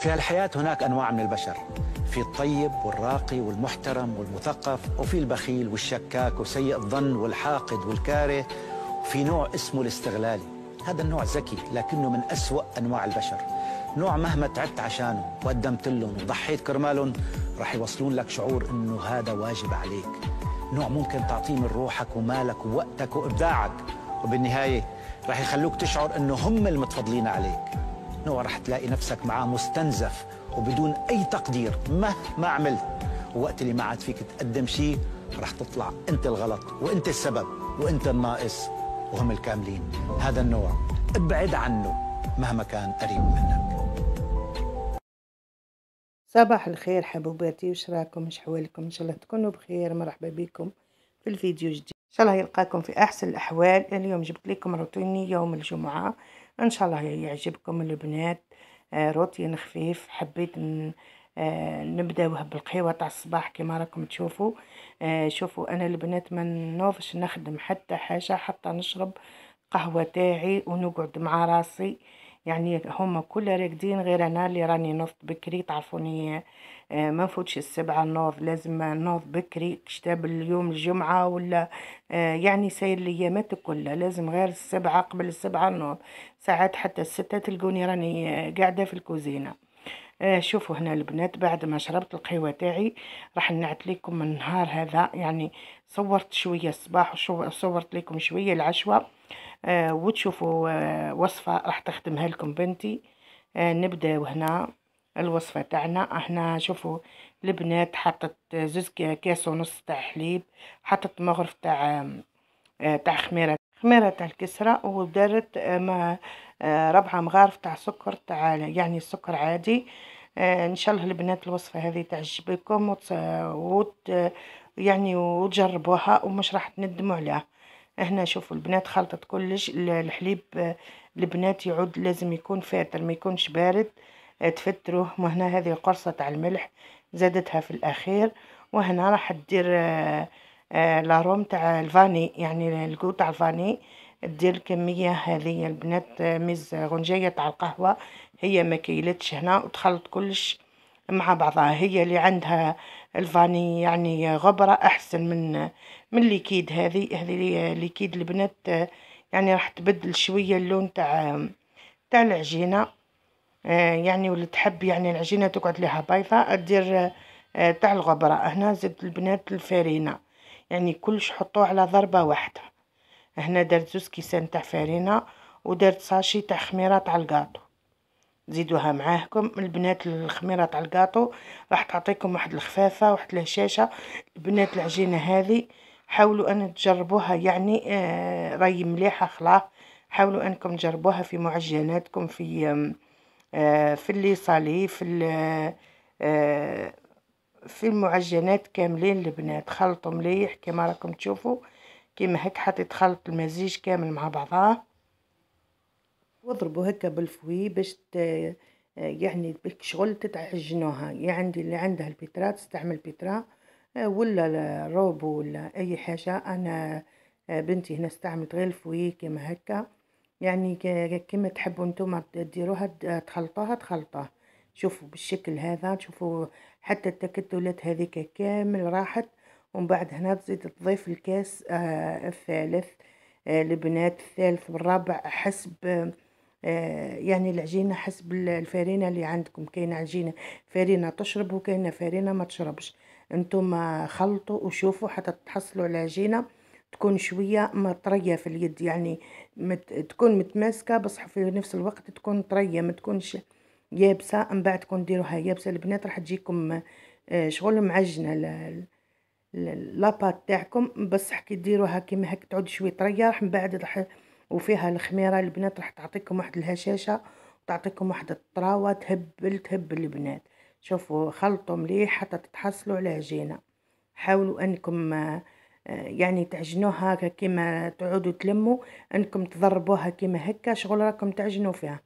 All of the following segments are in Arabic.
في هالحياة هناك أنواع من البشر في الطيب والراقي والمحترم والمثقف وفي البخيل والشكاك وسيء الظن والحاقد والكاره وفي نوع اسمه الاستغلالي هذا النوع ذكي لكنه من أسوأ أنواع البشر نوع مهما تعبت عشانه وقدمت لهم وضحيت كرمالهم رح يوصلون لك شعور انه هذا واجب عليك نوع ممكن تعطيه من روحك ومالك ووقتك وابداعك وبالنهايه رح يخلوك تشعر انه هم المتفضلين عليك انه راح تلاقي نفسك معاه مستنزف وبدون اي تقدير مهما عملت ووقت اللي ما عاد فيك تقدم شيء راح تطلع انت الغلط وانت السبب وانت الناقص وهم الكاملين هذا النوع ابعد عنه مهما كان قريب منك صباح الخير حبوباتي وش راكم وش حوالكم ان شاء الله تكونوا بخير مرحبا بكم في الفيديو الجديد ان شاء الله يلقاكم في احسن الاحوال اليوم جبت لكم روتيني يوم الجمعه ان شاء الله يعجبكم البنات آه، روتين خفيف حبيت آه، نبداوه بالقهوه تاع الصباح كما راكم تشوفوا آه، شوفوا انا البنات ما نوفش نخدم حتى حاجه حتى نشرب قهوه تاعي ونقعد مع راسي يعني هما كل راكدين غير انا اللي راني نوض بكري تعرفوني آه، ما نفوتش السبعة نوض لازم نوض بكري كشتاب اليوم الجمعة ولا آه، يعني سير ليامات كلها لازم غير السبعة قبل السبعة نوض ساعات حتى الستة تلقوني راني قاعدة في الكوزينة آه، شوفوا هنا البنات بعد ما شربت القهوة تاعي راح نعت لكم النهار هذا يعني صورت شوية الصباح وصورت لكم شوية العشوة آه وتشوفوا آه، وصفة راح تخدمها لكم بنتي آه، نبدأ هنا الوصفة تاعنا احنا شوفوا البنات حطت زوز كاس ونص تاع حليب حطت مغرف تاع آه، تاع خميرة خميرة تاع الكسرة ودارت ربعة مغارف تاع سكر تاع يعني السكر عادي ان شاء الله البنات الوصفة هذه تعجبكم وت... وت... يعني وتجربوها ومش راح تندموا عليها هنا شوفوا البنات خلطت كلش الحليب آه، البنات يعود لازم يكون فاتر ما يكونش بارد آه، تفتروه وهنا هذه قرصة تاع الملح زادتها في الاخير وهنا راح دير آه، لاروم تاع الفاني يعني الكو تاع الفاني دير الكمية هذه البنات ميز غنجية تاع القهوة هي ما كيلتش هنا وتخلط كلش مع بعضها هي اللي عندها الفاني يعني غبرة أحسن من من الليكيد هذه هذه ليكيد البنات يعني راح تبدل شوية اللون تاع تاع العجينة يعني واللي تحب يعني العجينة تقعد لها بيضة دير تاع الغبرة هنا زدت البنات الفارينة يعني كلش حطوه على ضربة واحدة هنا درت زوز كيسان تاع فارينة ودرت ساشي تاع خميرة تاع الكاطو زيدوها معاكم البنات الخميره تاع الكاطو راح تعطيكم واحد الخفافه واحد الهشاشه البنات العجينه هذه حاولوا ان تجربوها يعني آه راهي مليحه خلاص حاولوا انكم تجربوها في معجناتكم في آه في اللي صالي في آه، في المعجنات كاملين البنات خلطوا مليح كما راكم تشوفوا كيما هك حطيت خلط المزيج كامل مع بعضاه واضربوا هكا بالفوي باش يعني شغل تتعجنوها يعني اللي عندها البيترا تستعمل بيترا آه، ولا روب ولا اي حاجة انا آه، بنتي هنا استعملت غير الفوي كما هكا يعني كما تحبوا نتوما ديروها تخلطوها تخلطوها شوفوا بالشكل هذا شوفوا حتى التكتلات هذيك كامل راحت ومن بعد هنا تزيد تضيف الكاس آه، الثالث البنات الثالث والرابع حسب آه، يعني العجينه حسب الفرينه اللي عندكم كاينه عجينه فرينه تشرب وكاينه فرينه ما تشربش انتم خلطوا وشوفوا حتى تحصلوا على عجينه تكون شويه مطريه في اليد يعني مت تكون متماسكه بصح في نفس الوقت تكون طريه ما تكونش يابسه من بعد تكون ديروها يابسه البنات راح تجيكم آه، شغل معجنه لاباط تاعكم بصح كي ديروها كيما هكا تعود شويه طريه راح من بعد راح وفيها الخميره البنات راح تعطيكم واحد الهشاشه وتعطيكم واحد الطراوه تهبل تهبل البنات شوفوا خلطوا مليح حتى تتحصلوا على عجينه حاولوا انكم آه، يعني تعجنوها هكا كيما تعودوا تلموا انكم تضربوها كيما هكا شغل راكم تعجنوا فيها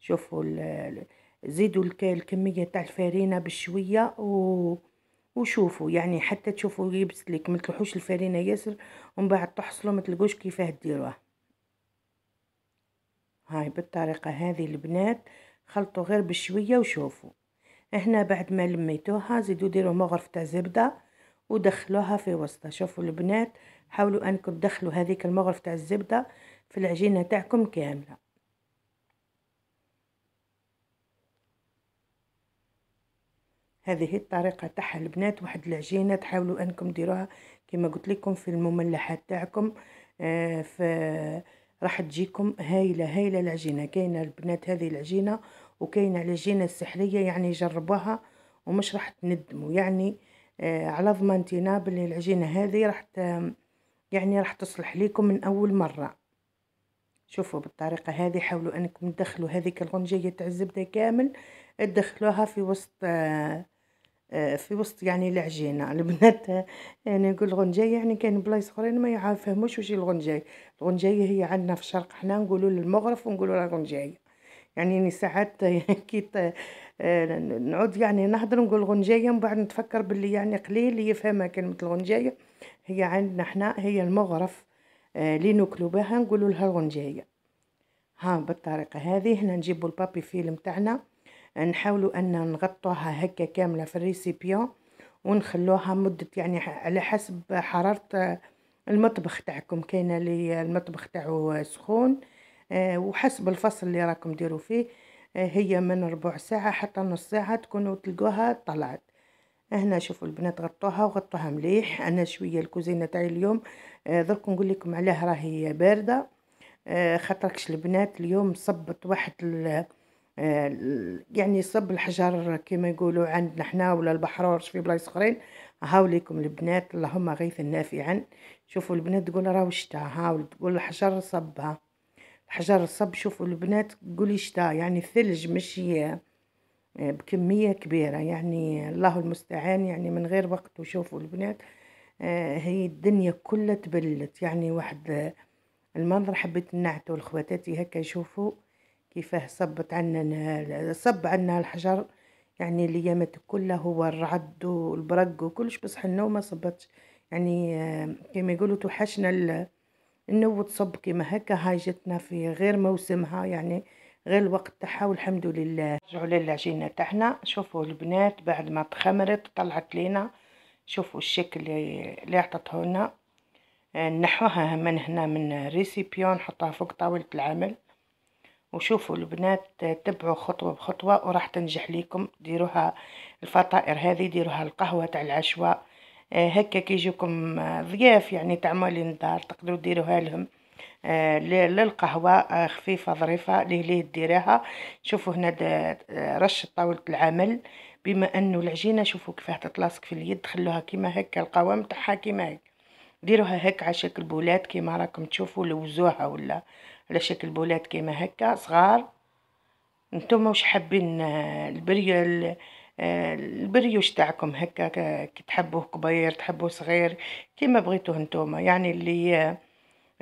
شوفوا زيدوا الكميه تاع الفرينه بشويه و وشوفوا يعني حتى تشوفوا يبسط لكم ما تلوحوش الفرينه ياسر ومن بعد تحصلوا ما تلقوش كيفاه ديروها هاي بالطريقة هذه البنات خلطوا غير بشوية وشوفوا هنا بعد ما لميتوها زيدوا ديروا مغرف تاع زبدة ودخلوها في وسطها شوفوا البنات حاولوا انكم تدخلوا هذيك المغرف تاع الزبدة في العجينة تاعكم كاملة هذه الطريقة تاعها البنات واحد العجينة تحاولوا انكم ديروها كما قلت لكم في المملحات تاعكم آه في راح تجيكم هايله هايله العجينه كاينه البنات هذه العجينه وكاينه العجينه السحريه يعني جربوها ومش راح تندموا يعني آه على ضمانتنا باللي العجينه هذه راح يعني راح تصلح ليكم من اول مره شوفوا بالطريقه هذه حاولوا انكم تدخلوا هذيك الغنجيه تاع الزبده كامل تدخلوها في وسط آه آه، في وسط يعني العجينه البنات آه، يعني نقول الغنجايه يعني كان بلايص اخرين ما يفهموش واش الغنجايه الغنجايه هي عندنا في الشرق حنا نقولوا للمغرف ونقولوا لها غنجايه يعني ساعات كي آه، نعود يعني نهضر نقول غنجايه من بعد نتفكر باللي يعني قليل يفهمها كلمه الغنجايه هي عندنا حنا هي المغرف اللي ناكلو بها نقولوا لها الغنجايه ها بالطريقه هذه هنا نجيبوا البابي فيلم تاعنا نحاولوا ان نغطوها هكا كامله في الريسيبيون ونخلوها مده يعني على حسب حراره المطبخ تاعكم كاينه اللي المطبخ تاعو سخون آه، وحسب الفصل اللي راكم ديروا فيه آه، هي من ربع ساعه حتى نص ساعه تكونوا تلقوها طلعت هنا شوفوا البنات غطوها وغطوها مليح انا شويه الكوزينه تاعي اليوم آه، درك نقول لكم علاه راهي بارده خاطركش البنات اليوم صبت واحد آه، يعني صب الحجر كما يقولوا عندنا حنا ولا البحرور في بلايص اخرين هاو ليكم البنات اللهم غيثا نافعا شوفوا البنات تقول راهو شتا هاو تقول الحجر صبها الحجر صب شوفوا البنات تقولي شتا يعني الثلج مشي آه، بكمية كبيرة يعني الله المستعان يعني من غير وقت وشوفوا البنات آه، هي الدنيا كلها تبلت يعني واحد المنظر حبيت نعتو لخواتاتي هكا يشوفوا كيفاه صبت عنا صب عنا الحجر يعني ليامات كلها هو الرعد والبرق وكلش بصح النوم ما صبتش يعني آه، كما يقولوا توحشنا النو تصب كما هكا هاي جتنا في غير موسمها يعني غير الوقت تاعها والحمد لله رجعوا للعجينة تاعنا شوفوا البنات بعد ما تخمرت طلعت لينا شوفوا الشكل اللي عطته لنا آه، نحوها من هنا من ريسيبيون نحطها فوق طاولة العمل وشوفوا البنات تبعوا خطوة بخطوة وراح تنجح ليكم ديروها الفطائر هذه ديروها القهوة تاع العشواء آه، هكا كي يجيكم آه، ضياف يعني تاع مالين الدار تقدروا ديروها لهم آه، للقهوة خفيفة ظريفة ليه ليه ديريها شوفوا هنا رش طاولة العمل بما انه العجينة شوفوا كيفاه تتلاصق في اليد خلوها كيما هكا القوام تاعها كيما هكا ديروها هكا على شكل بولات كيما راكم تشوفوا لوزوها ولا على شكل بولات كيما هكا صغار نتوما واش حابين آه، البريو آه، البريوش تاعكم هكا كي تحبوه كبير تحبوه صغير كيما بغيتوه نتوما يعني اللي آه،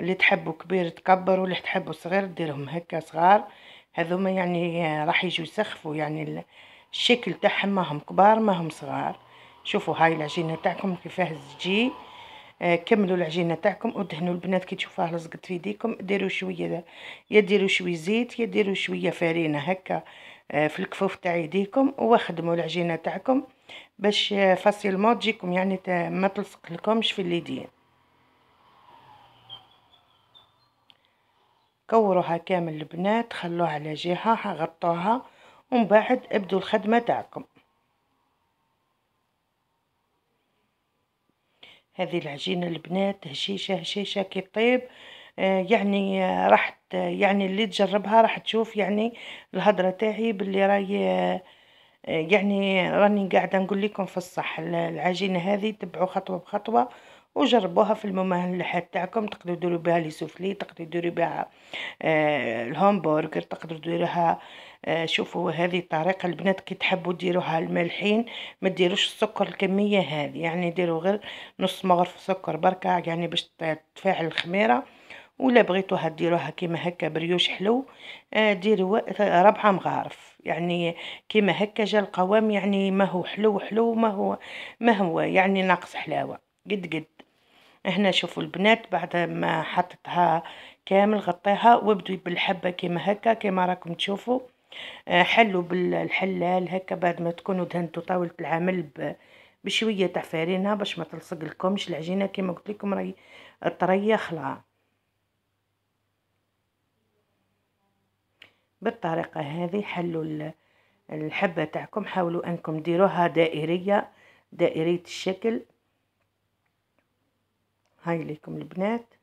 اللي تحبوا كبير تكبر واللي تحبوا صغير ديرهم هكا صغار هذوما يعني راح يجوا يسخفوا يعني الشكل تاعهم ماهم كبار ماهم صغار شوفوا هاي العجينه تاعكم كيفاه تجي آه، كملوا العجينه تاعكم ودهنوا البنات كي تشوفوها لصقت في يديكم ديروا شويه يا ديروا شويه زيت يا ديروا شويه فرينه هكا آه، في الكفوف تاع يديكم وخدموا العجينه تاعكم باش آه فاسيلمون تجيكم يعني ما تلصق لكمش في اليدين كوروها كامل البنات خلوها على جهه غطوها ومن بعد ابدوا الخدمه تاعكم هذه العجينة البنات هشيشة هشيشة كي طيب آه، يعني آه، راح يعني اللي تجربها راح تشوف يعني الهضره تاعي باللي راي آه، يعني راني قاعده نقول لكم في الصح العجينه هذه تبعوا خطوه بخطوه وجربوها في الممهلحات تاعكم تقدروا ديروا بها لي سوفلي تقدروا ديروا بها آه، الهامبرغر تقدروا ديروها آه، شوفوا هذه الطريقه البنات كي تحبوا ديروها المالحين ما ديروش السكر الكميه هذه يعني ديروا غير نص مغرف سكر بركه يعني باش تفاعل الخميره ولا بغيتوها ديروها كيما هكا بريوش حلو آه، ديروا ربعة مغارف يعني كيما هكا جا القوام يعني ما هو حلو حلو ما هو ما هو يعني ناقص حلاوه قد قد هنا شوفوا البنات بعد ما حطيتها كامل غطيها وابدوا بالحبه كيما هكا كيما راكم تشوفوا آه، حلوا بالحلال هكا بعد ما تكونوا دهنتوا طاوله العمل بشويه تاع فارينها باش ما تلصق لكمش العجينه كيما قلت لكم راهي طريه خلعه بالطريقه هذه حلوا الحبه تاعكم حاولوا انكم ديروها دائريه دائريه الشكل هاي ليكم البنات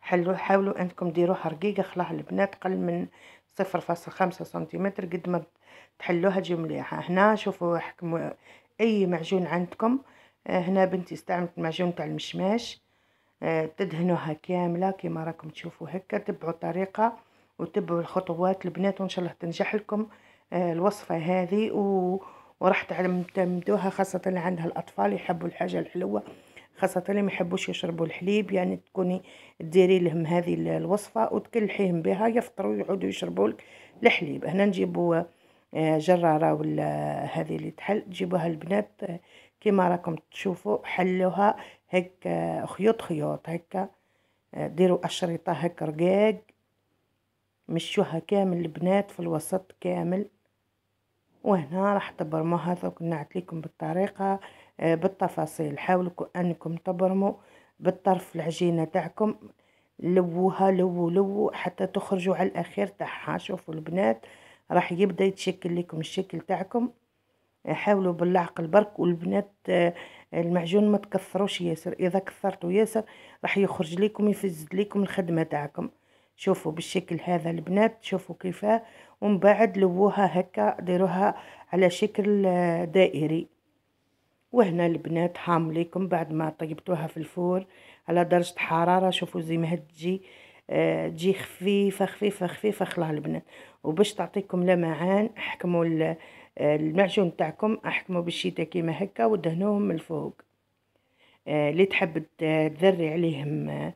حلو حاولوا انكم ديروها رقيقه خلاها البنات قل من صفر فاصل خمسة سنتيمتر قد ما تحلوها تجي مليحه هنا شوفوا حكموا اي معجون عندكم آه، هنا بنتي استعملت معجون تاع المشماش آه، تدهنوها كامله كيما راكم تشوفوا هكا تبعوا الطريقه وتبعوا الخطوات البنات وان شاء الله تنجح لكم آه، الوصفة هذه و... وراح تعلمتوها خاصة اللي عندها الأطفال يحبوا الحاجة الحلوة خاصة اللي ما يحبوش يشربوا الحليب يعني تكوني تديري لهم هذه الوصفة وتكلحيهم بها يفطروا يعودوا يشربوا لك الحليب هنا نجيبوا آه، جرارة ولا هذه اللي تحل تجيبوها البنات آه، كما راكم تشوفوا حلوها هيك خيوط خيوط هيك ديروا أشرطة هيك رقاق مشوها كامل البنات في الوسط كامل وهنا راح تبرموا هذا كنا لكم بالطريقه آه، بالتفاصيل حاولوا انكم تبرموا بالطرف العجينه تاعكم لووها لووا لووا حتى تخرجوا على الاخير تاعها شوفوا البنات راح يبدا يتشكل لكم الشكل تاعكم آه، حاولوا باللعق البرك والبنات آه، المعجون ما تكثروش ياسر اذا كثرتوا ياسر راح يخرج لكم يفزد لكم الخدمه تاعكم شوفوا بالشكل هذا البنات شوفوا كيفاه ومن بعد لووها هكا ديروها على شكل آه، دائري وهنا البنات حامليكم بعد ما طيبتوها في الفور على درجة حرارة شوفوا زي ما تجي آه، تجي خفيفة خفيفة خفيفة خلاص البنات وباش تعطيكم لمعان احكموا آه، المعجون تاعكم احكموا بالشيتا كيما هكا ودهنوهم من الفوق اللي تحب تذري عليهم آه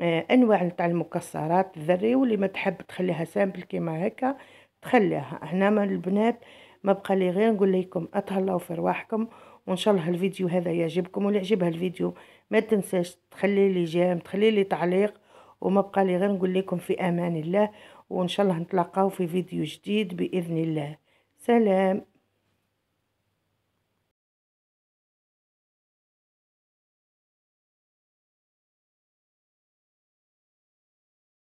آه، انواع نتاع المكسرات الذري واللي ما تحب تخليها سامبل كيما هكا تخليها هنا من البنات ما بقى لي غير نقول لكم اتهلاو في رواحكم وان شاء الله الفيديو هذا يعجبكم واللي عجبها الفيديو ما تنساش تخلي لي جيم تخلي لي تعليق وما بقى لي غير نقول لكم في امان الله وان شاء الله نتلاقاو في فيديو جديد باذن الله سلام